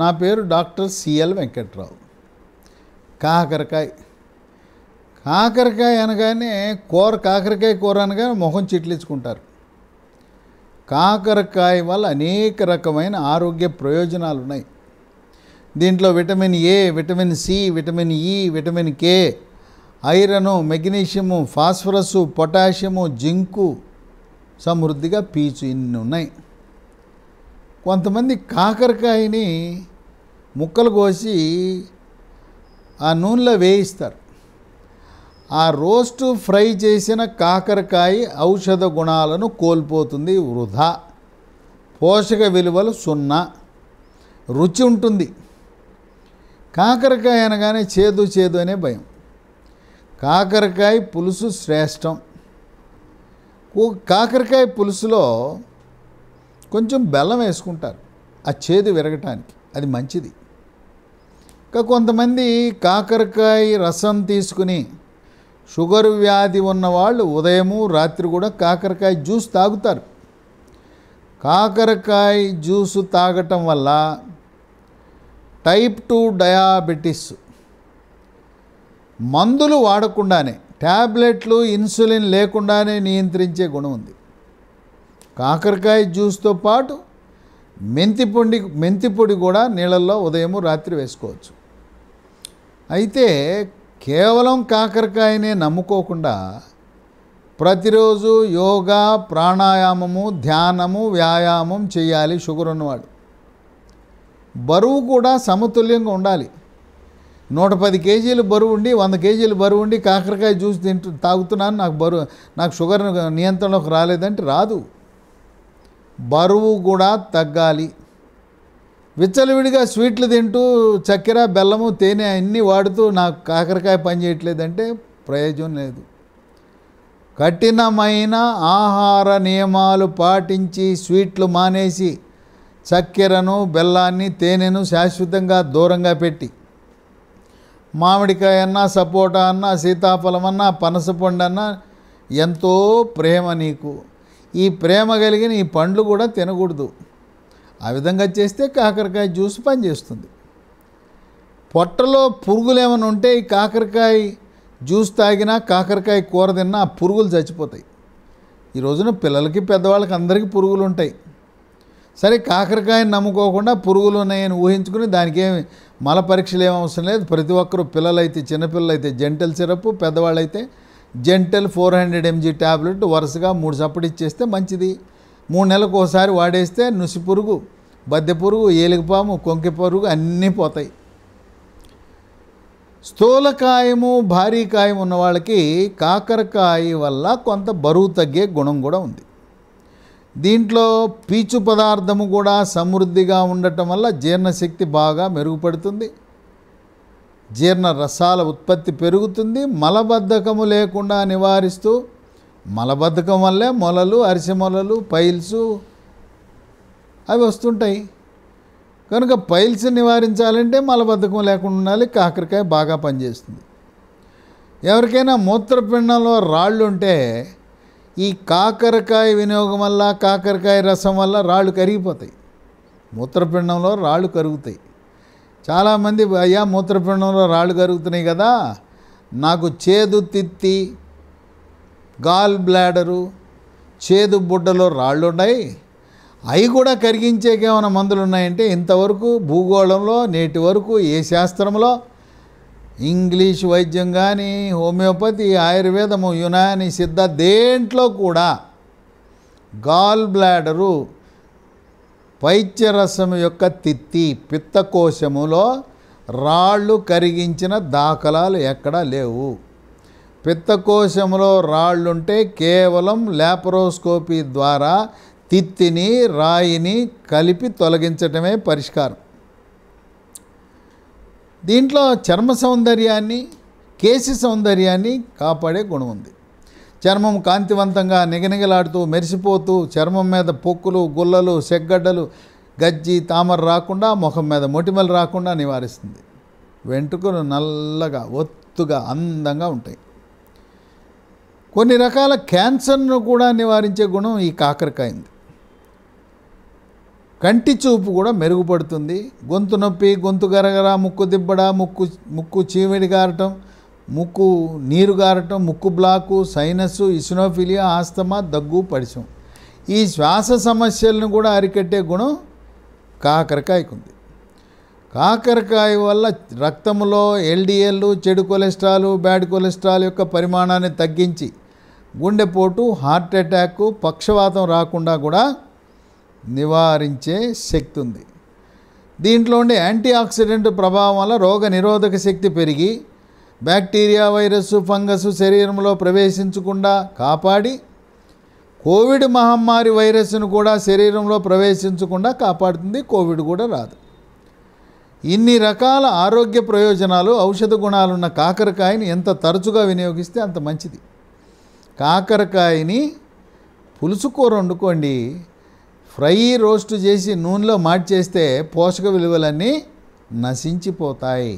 నా పేరు doctor CL Venkatrao కాకరకాయ కాకరకాయ అనగానే కూర కాకరకాయ కూర అనగానే మొహం చిట్లించుకుంటారు కాకరకాయ వల్ల అనేక రకమైన ఆరోగ్య ప్రయోజనాలు ఉన్నాయి దీంట్లో vitamin A vitamin C vitamin E vitamin K iron magnesium phosphorus potassium zinc సమృద్ధిగా పీచు ఇన్ని ఉన్నాయి కొంతమంది కాకరకాయని ముక్కలు కోసి ఆ నూనెలో వేయిస్తారు ఆ రోస్టు ఫ్రై చేసిన కాకరకాయ ఔషధ గుణాలను కోల్పోతుంది వృధా పోషక విలువలు సున్నా రుచి ఉంటుంది కాకరకాయ అనగానే చేదు చేదు అనే భయం కాకరకాయ పులుసు శ్రేష్టం కాకరకాయ పులుసులో కొంచెం బెల్లం వేసుకుంటారు ఆ చేదు విరగటానికి అది మంచిది ఇంకా కొంతమంది కాకరకాయ రసం తీసుకుని షుగర్ వ్యాధి ఉన్నవాళ్ళు ఉదయము రాత్రి కూడా కాకరకాయ జ్యూస్ తాగుతారు కాకరకాయ జ్యూసు తాగటం వల్ల టైప్ టూ డయాబెటీస్ మందులు వాడకుండానే ట్యాబ్లెట్లు ఇన్సులిన్ లేకుండానే నియంత్రించే గుణం ఉంది కాకరకాయ జ్యూస్తో పాటు మెంతిపొడి మెంతిపొడి కూడా నీళ్ళల్లో ఉదయము రాత్రి వేసుకోవచ్చు అయితే కేవలం కాకరకాయనే నమ్ముకోకుండా ప్రతిరోజు యోగా ప్రాణాయామము ధ్యానము వ్యాయామం చేయాలి షుగర్ ఉన్నవాడు బరువు కూడా సమతుల్యంగా ఉండాలి నూట పది కేజీలు బరువు ఉండి వంద కేజీలు బరువు ఉండి కాకరకాయ జ్యూస్ తింటూ తాగుతున్నాను నాకు బరువు నాకు షుగర్ నియంత్రణలోకి రాలేదంటే రాదు బరువు కూడా తగ్గాలి విచ్చలవిడిగా స్వీట్లు తింటూ చక్కెర బెల్లము తేనె అన్నీ వాడుతూ నాకు కాకరకాయ పని చేయట్లేదంటే ప్రయోజనం లేదు కఠినమైన ఆహార నియమాలు పాటించి స్వీట్లు మానేసి చక్కెరను బెల్లాన్ని తేనెను శాశ్వతంగా దూరంగా పెట్టి మామిడికాయ అన్నా సపోటా అన్నా సీతాఫలం అన్నా పనసపండు అన్నా ఎంతో ప్రేమ నీకు ఈ ప్రేమ కలిగిన ఈ పండ్లు కూడా తినకూడదు ఆ విధంగా చేస్తే కాకరకాయ జ్యూస్ పనిచేస్తుంది పొట్టలో పురుగులు ఏమైనా ఉంటే ఈ కాకరకాయ జ్యూస్ తాగినా కాకరకాయ కూర తిన్నా ఆ పురుగులు చచ్చిపోతాయి ఈ రోజున పిల్లలకి పెద్దవాళ్ళకి అందరికీ పురుగులు ఉంటాయి సరే కాకరకాయని నమ్ముకోకుండా పురుగులు ఉన్నాయని ఊహించుకుని దానికి ఏమి మల పరీక్షలు ఏం అవసరం లేదు ప్రతి ఒక్కరు పిల్లలైతే చిన్నపిల్లలు అయితే జెంటల్ సిరప్ పెద్దవాళ్ళైతే gentle four hundred MG tablet వరుసగా మూడు సప్పుడు ఇచ్చేస్తే మంచిది మూడు నెలలకు ఒకసారి వాడేస్తే నుసి పురుగు బద్దె పురుగు ఏలికపాము కొంకి పురుగు అన్నీ పోతాయి స్థూలకాయము భారీ కాయం ఉన్న వాళ్ళకి కాకరకాయ వల్ల కొంత బరువు తగ్గే గుణం కూడా ఉంది దీంట్లో పీచు పదార్థము కూడా సమృద్ధిగా ఉండటం వల్ల జీర్ణశక్తి బాగా మెరుగుపడుతుంది జీర్ణ రసాల ఉత్పత్తి పెరుగుతుంది మలబద్ధకము లేకుండా నివారిస్తూ మలబద్ధకం వల్లే మొలలు అరిసె మొలలు పైల్స్ అవి వస్తుంటాయి కనుక పైల్స్ నివారించాలంటే మలబద్ధకం లేకుండా ఉండాలి కాకరకాయ బాగా పనిచేస్తుంది ఎవరికైనా మూత్రపిండంలో రాళ్ళు ఉంటే ఈ కాకరకాయ వినియోగం వల్ల కాకరకాయ రసం వల్ల రాళ్ళు కరిగిపోతాయి మూత్రపిండంలో రాళ్ళు కరుగుతాయి చాలామంది అయ్యా మూత్రపిండంలో రాళ్ళు కరుగుతున్నాయి కదా నాకు చేదు తిత్తి గాల్ బ్లాడరు చేదు బుడ్డలో రాళ్ళు ఉన్నాయి అవి కూడా కరిగించేకేమైనా మందులు ఉన్నాయంటే ఇంతవరకు భూగోళంలో నేటి వరకు ఏ శాస్త్రంలో ఇంగ్లీష్ వైద్యం కానీ హోమియోపతి ఆయుర్వేదము యునాని సిద్ధ దేంట్లో కూడా గాల్ బ్లాడరు పైత్యరసము యొక్క తిత్తి పిత్తకోశములో రాళ్ళు కరిగించిన దాఖలాలు ఎక్కడా లేవు పిత్తకోశంలో రాళ్ళుంటే కేవలం ల్యాపరోస్కోపీ ద్వారా తిత్తిని రాయిని కలిపి తొలగించటమే పరిష్కారం దీంట్లో చర్మ సౌందర్యాన్ని కేసి సౌందర్యాన్ని కాపాడే గుణం ఉంది చర్మం కాంతివంతంగా నిగనిగలాడుతూ మెరిసిపోతూ చర్మం మీద పొక్కులు గుల్లలు సెగ్గడ్డలు గజ్జి తామర రాకుండా ముఖం మీద మొటిమలు రాకుండా నివారిస్తుంది వెంట్రుకలు నల్లగా ఒత్తుగా అందంగా ఉంటాయి కొన్ని రకాల క్యాన్సర్ను కూడా నివారించే గుణం ఈ ఉంది కంటి చూపు కూడా మెరుగుపడుతుంది గొంతు నొప్పి గొంతు గరగర ముక్కు దిబ్బడ ముక్కు ముక్కు చీమిడి గారటం ముక్కు నీరు గారటం ముక్కు బ్లాకు సైనస్ ఇసినోఫిలియా ఆస్తమా దగ్గు పడిసం ఈ శ్వాస సమస్యలను కూడా అరికట్టే గుణం కాకరకాయకుంది కాకరకాయ వల్ల రక్తంలో ఎల్డిఎల్ చెడు కొలెస్ట్రాల్ బ్యాడ్ కొలెస్ట్రాల్ యొక్క పరిమాణాన్ని తగ్గించి గుండెపోటు హార్ట్ అటాక్ పక్షవాతం రాకుండా కూడా నివారించే శక్తి ఉంది దీంట్లో ఉండే యాంటీ ఆక్సిడెంట్ ప్రభావం వల్ల రోగ నిరోధక శక్తి పెరిగి బ్యాక్టీరియా వైరస్ ఫంగస్ శరీరంలో ప్రవేశించకుండా కాపాడి కోవిడ్ మహమ్మారి వైరస్ను కూడా శరీరంలో ప్రవేశించకుండా కాపాడుతుంది కోవిడ్ కూడా రాదు ఇన్ని రకాల ఆరోగ్య ప్రయోజనాలు ఔషధ గుణాలున్న కాకరకాయని ఎంత తరచుగా వినియోగిస్తే అంత మంచిది కాకరకాయని పులుసు కూర వండుకోండి ఫ్రై రోస్ట్ చేసి నూనెలో మార్చేస్తే పోషక విలువలన్నీ నశించిపోతాయి